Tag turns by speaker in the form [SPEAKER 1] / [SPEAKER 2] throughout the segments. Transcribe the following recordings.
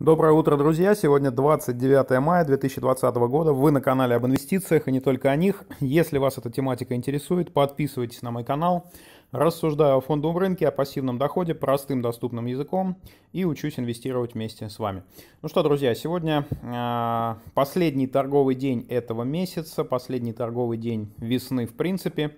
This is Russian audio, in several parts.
[SPEAKER 1] Доброе утро, друзья! Сегодня 29 мая 2020 года. Вы на канале об инвестициях и не только о них. Если вас эта тематика интересует, подписывайтесь на мой канал. Рассуждаю о фондовом рынке, о пассивном доходе, простым доступным языком и учусь инвестировать вместе с вами. Ну что, друзья, сегодня э, последний торговый день этого месяца, последний торговый день весны в принципе.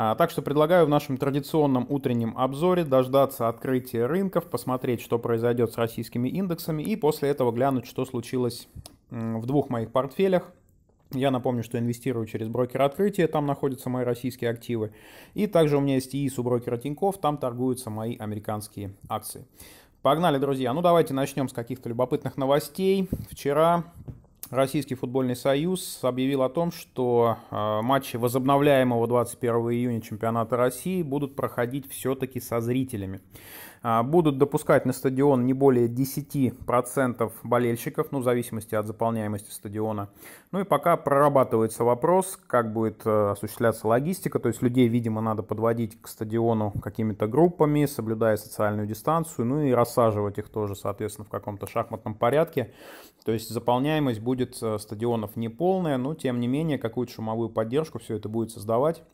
[SPEAKER 1] А, так что предлагаю в нашем традиционном утреннем обзоре дождаться открытия рынков, посмотреть, что произойдет с российскими индексами и после этого глянуть, что случилось в двух моих портфелях. Я напомню, что инвестирую через брокер открытия, там находятся мои российские активы. И также у меня есть ИИС у брокера Тиньков, там торгуются мои американские акции. Погнали, друзья. Ну, давайте начнем с каких-то любопытных новостей. Вчера Российский футбольный союз объявил о том, что а, матчи возобновляемого 21 июня чемпионата России будут проходить все-таки со зрителями. А, будут допускать на стадион не более 10% болельщиков, ну, в зависимости от заполняемости стадиона. Ну и пока прорабатывается вопрос, как будет э, осуществляться логистика, то есть людей, видимо, надо подводить к стадиону какими-то группами, соблюдая социальную дистанцию, ну и рассаживать их тоже, соответственно, в каком-то шахматном порядке. То есть заполняемость будет э, стадионов неполная, но тем не менее какую-то шумовую поддержку все это будет создавать.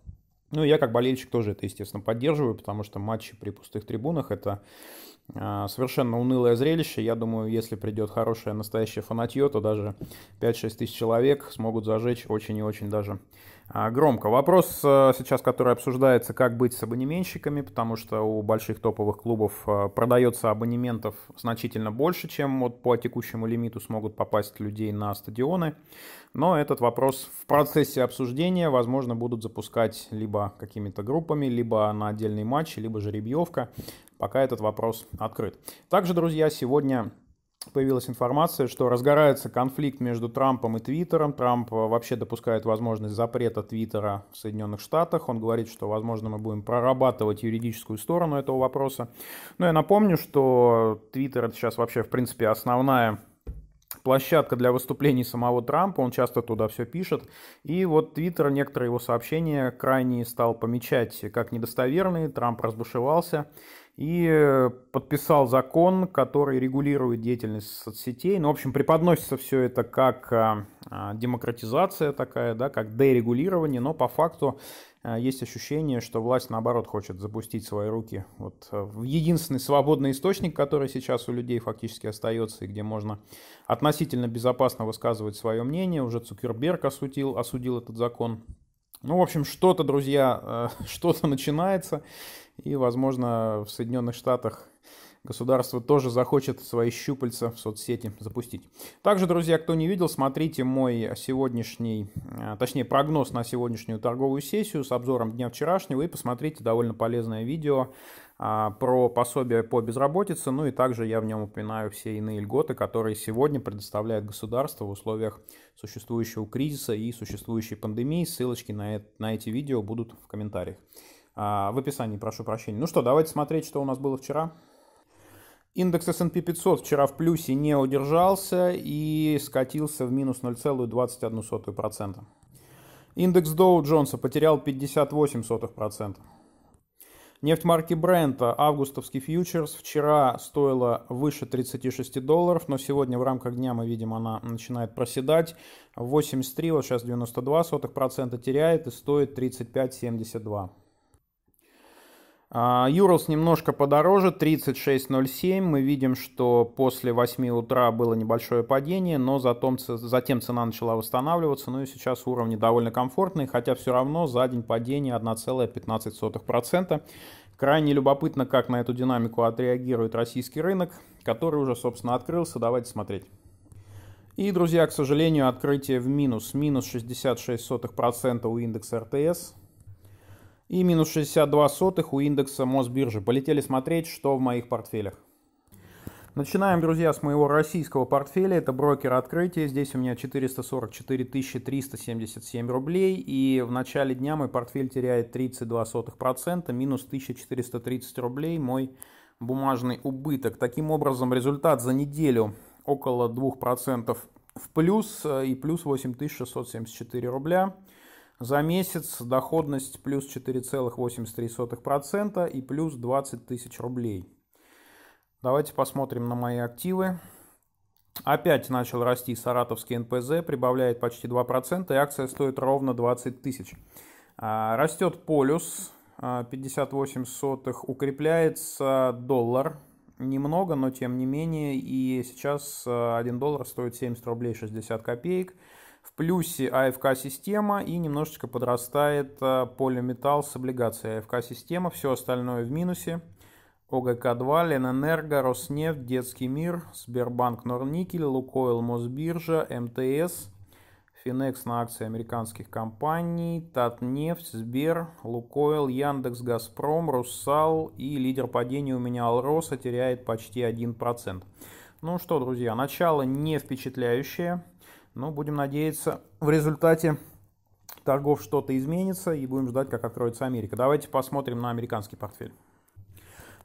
[SPEAKER 1] Ну, я как болельщик тоже это, естественно, поддерживаю, потому что матчи при пустых трибунах — это а, совершенно унылое зрелище. Я думаю, если придет хорошее настоящее фанатье, то даже 5-6 тысяч человек смогут зажечь очень и очень даже а, громко. Вопрос э, сейчас, который обсуждается, как быть с абонементщиками, потому что у больших топовых клубов э, продается абонементов значительно больше, чем вот по текущему лимиту смогут попасть людей на стадионы. Но этот вопрос в процессе обсуждения, возможно, будут запускать либо какими-то группами, либо на отдельные матчи, либо жеребьевка. Пока этот вопрос открыт. Также, друзья, сегодня появилась информация, что разгорается конфликт между Трампом и Твиттером. Трамп э, вообще допускает возможность запрета Твиттера в Соединенных Штатах. Он говорит, что, возможно, мы будем прорабатывать юридическую сторону этого вопроса. Но ну, я напомню, что Твиттер это сейчас вообще, в принципе, основная площадка для выступлений самого Трампа, он часто туда все пишет. И вот Твиттер некоторые его сообщения крайне стал помечать как недостоверные, Трамп разбушевался и подписал закон, который регулирует деятельность соцсетей. Ну, в общем, преподносится все это как а, а, демократизация такая, да, как дерегулирование, но по факту а, есть ощущение, что власть, наоборот, хочет запустить свои руки вот в единственный свободный источник, который сейчас у людей фактически остается, и где можно относительно безопасно высказывать свое мнение. Уже Цукерберг осудил, осудил этот закон ну, в общем, что-то, друзья, э, что-то начинается. И, возможно, в Соединенных Штатах государство тоже захочет свои щупальца в соцсети запустить. Также, друзья, кто не видел, смотрите мой сегодняшний, а, точнее прогноз на сегодняшнюю торговую сессию с обзором дня вчерашнего и посмотрите довольно полезное видео а, про пособие по безработице, ну и также я в нем упоминаю все иные льготы, которые сегодня предоставляет государство в условиях существующего кризиса и существующей пандемии. Ссылочки на, это, на эти видео будут в комментариях. А, в описании, прошу прощения. Ну что, давайте смотреть, что у нас было вчера. Индекс S&P 500 вчера в плюсе не удержался и скатился в минус 0,21%. Индекс Доу Джонса потерял 58%. Нефть марки Брента, августовский фьючерс, вчера стоила выше 36 долларов, но сегодня в рамках дня мы видим, она начинает проседать. 83, вот сейчас 92 сотых процента теряет и стоит 35,72. А, Юрос немножко подороже, 36.07. Мы видим, что после 8 утра было небольшое падение, но затем, затем цена начала восстанавливаться. Ну и сейчас уровни довольно комфортные, хотя все равно за день падение 1,15%. Крайне любопытно, как на эту динамику отреагирует российский рынок, который уже, собственно, открылся. Давайте смотреть. И, друзья, к сожалению, открытие в минус. Минус 66% у индекса РТС и минус 62 сотых у индекса Мосбиржи. Полетели смотреть, что в моих портфелях. Начинаем, друзья, с моего российского портфеля. Это брокер открытия. Здесь у меня 444 377 рублей. И в начале дня мой портфель теряет 32%, процента, минус 1430 рублей мой бумажный убыток. Таким образом, результат за неделю около 2% в плюс э, и плюс 8674 рубля. За месяц доходность плюс 4,83% и плюс 20 тысяч рублей. Давайте посмотрим на мои активы. Опять начал расти саратовский НПЗ, прибавляет почти 2%, и акция стоит ровно 20 тысяч. А, растет полюс 58 а, сотых, укрепляется доллар, немного, но тем не менее, и сейчас 1 а, доллар стоит 70 рублей 60 копеек. В плюсе АФК-система и немножечко подрастает э, полиметалл с облигацией АФК-система. Все остальное в минусе. ОГК-2, Ленэнерго, Роснефть, Детский мир, Сбербанк, Норникель, Лукойл, Мосбиржа, МТС, Финекс на акции американских компаний, Татнефть, Сбер, Лукойл, Яндекс, Газпром, Руссал и лидер падения у меня Алроса теряет почти 1%. Ну что, друзья, начало не впечатляющее. Но будем надеяться, в результате торгов что-то изменится и будем ждать, как откроется Америка. Давайте посмотрим на американский портфель.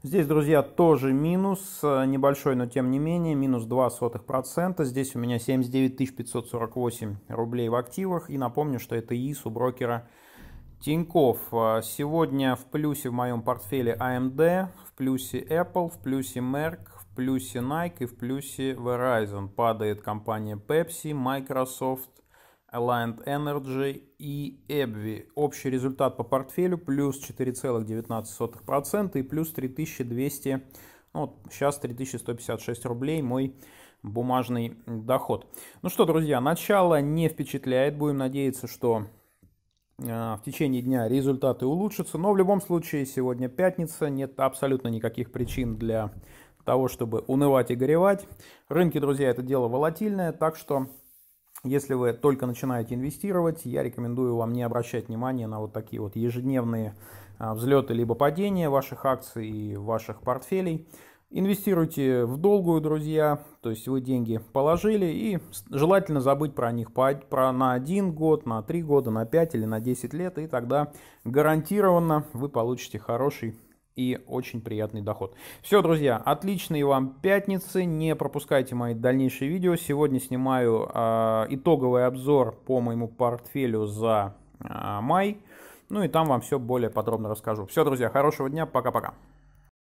[SPEAKER 1] Здесь, друзья, тоже минус, э, небольшой, но тем не менее, минус сотых процента. Здесь у меня 79 548 рублей в активах. И напомню, что это ИИС у брокера Тиньков. Э, сегодня в плюсе в моем портфеле AMD, а в плюсе Apple, в плюсе Merck, плюсе Nike и в плюсе Verizon. Падает компания Pepsi, Microsoft, Alliant Energy и Ebvi. Общий результат по портфелю плюс 4,19% и плюс 3200, ну, вот сейчас 3156 рублей мой бумажный доход. Ну что, друзья, начало не впечатляет. Будем надеяться, что э, в течение дня результаты улучшатся. Но в любом случае сегодня пятница, нет абсолютно никаких причин для того, чтобы унывать и горевать. Рынки, друзья, это дело волатильное, так что если вы только начинаете инвестировать, я рекомендую вам не обращать внимания на вот такие вот ежедневные а, взлеты либо падения ваших акций и ваших портфелей. Инвестируйте в долгую, друзья, то есть вы деньги положили и желательно забыть про них по, про на один год, на три года, на пять или на десять лет, и тогда гарантированно вы получите хороший и очень приятный доход. Все, друзья, отличной вам пятницы, не пропускайте мои дальнейшие видео. Сегодня снимаю э, итоговый обзор по моему портфелю за э, май, ну и там вам все более подробно расскажу. Все, друзья, хорошего дня, пока-пока.